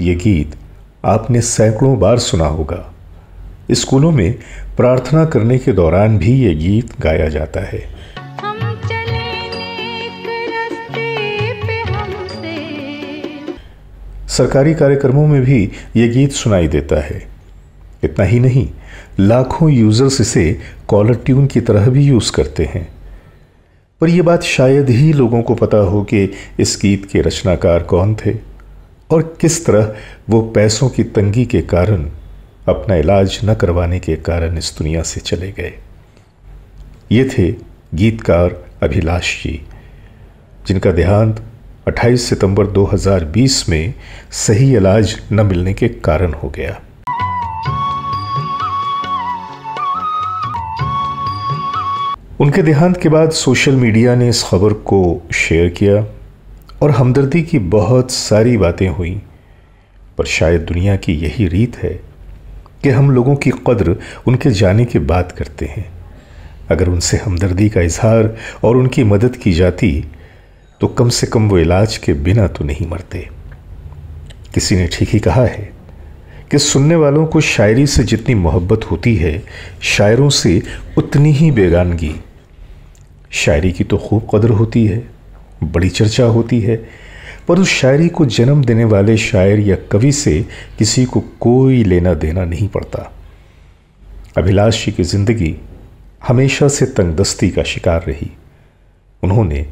ये गीत आपने सैकड़ों बार सुना होगा स्कूलों में प्रार्थना करने के दौरान भी ये गीत गाया जाता है सरकारी कार्यक्रमों में भी ये गीत सुनाई देता है इतना ही नहीं लाखों यूजर्स इसे कॉलर ट्यून की तरह भी यूज़ करते हैं पर यह बात शायद ही लोगों को पता हो कि इस गीत के रचनाकार कौन थे और किस तरह वो पैसों की तंगी के कारण अपना इलाज न करवाने के कारण इस दुनिया से चले गए ये थे गीतकार अभिलाष जी जिनका देहांत 28 सितंबर 2020 में सही इलाज न मिलने के कारण हो गया उनके देहांत के बाद सोशल मीडिया ने इस खबर को शेयर किया और हमदर्दी की बहुत सारी बातें हुई पर शायद दुनिया की यही रीत है कि हम लोगों की कद्र उनके जाने के बाद करते हैं अगर उनसे हमदर्दी का इजहार और उनकी मदद की जाती तो कम से कम वो इलाज के बिना तो नहीं मरते किसी ने ठीक ही कहा है कि सुनने वालों को शायरी से जितनी मोहब्बत होती है शायरों से उतनी ही बेगानगी शायरी की तो खूब कदर होती है बड़ी चर्चा होती है पर उस शायरी को जन्म देने वाले शायर या कवि से किसी को कोई लेना देना नहीं पड़ता अभिलाष जी की ज़िंदगी हमेशा से तंगदस्ती का शिकार रही उन्होंने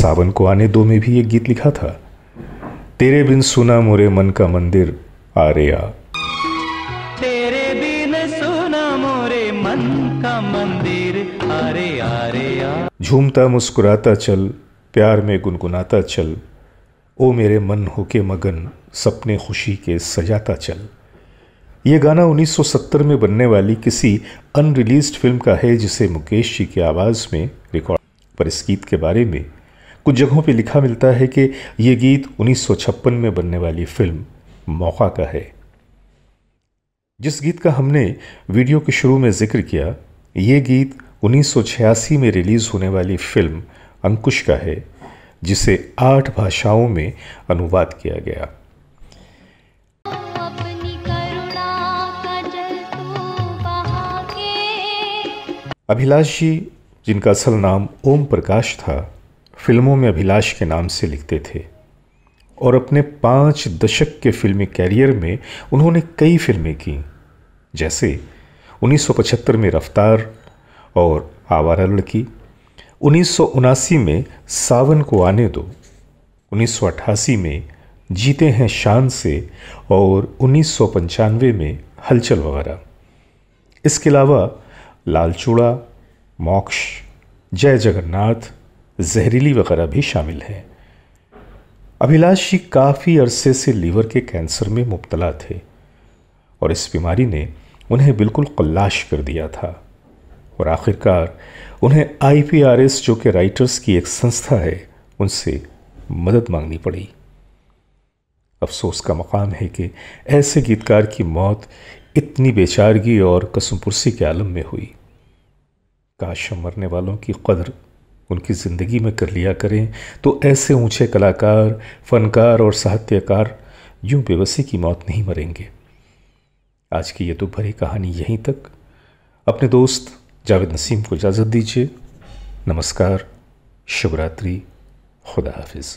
सावन को आने दो में भी एक गीत लिखा था तेरे बिन सुना मोरे मन का मंदिर आ रे आ अपना मोरे मन का मंदिर अरे अरे झूमता मुस्कुराता चल प्यार में गुनगुनाता चल ओ मेरे मन हो के मगन सपने खुशी के सजाता चल ये गाना 1970 में बनने वाली किसी अनरिलीज्ड फिल्म का है जिसे मुकेश जी की आवाज़ में रिकॉर्ड पर इस गीत के बारे में कुछ जगहों पे लिखा मिलता है कि ये गीत 1956 में बनने वाली फिल्म मौका का है जिस गीत का हमने वीडियो के शुरू में जिक्र किया ये गीत 1986 में रिलीज़ होने वाली फिल्म अंकुश का है जिसे आठ भाषाओं में अनुवाद किया गया अभिलाष जी जिनका असल नाम ओम प्रकाश था फिल्मों में अभिलाष के नाम से लिखते थे और अपने पाँच दशक के फिल्मी कैरियर में उन्होंने कई फिल्में की जैसे 1975 में रफ्तार और आवारा लड़की उन्नीस में सावन को आने दो 1988 में जीते हैं शान से और उन्नीस में हलचल वगैरह इसके अलावा लालचूड़ा मोक्ष जय जगन्नाथ जहरीली वगैरह भी शामिल हैं अभिलाष जी काफ़ी अरसे से लीवर के कैंसर में मुबतला थे और इस बीमारी ने उन्हें बिल्कुल कल्लाश कर दिया था और आखिरकार उन्हें आईपीआरएस जो कि राइटर्स की एक संस्था है उनसे मदद मांगनी पड़ी अफसोस का मकाम है कि ऐसे गीतकार की मौत इतनी बेचारगी और कसुमपुरसी के आलम में हुई काश मरने वालों की कदर उनकी ज़िंदगी में कर लिया करें तो ऐसे ऊंचे कलाकार फनकार और साहित्यकार यूं बेबसी की मौत नहीं मरेंगे आज की ये तो भरी कहानी यहीं तक अपने दोस्त जावेद नसीम को इजाज़त दीजिए नमस्कार शुभरात्रि खुदा हाफिज़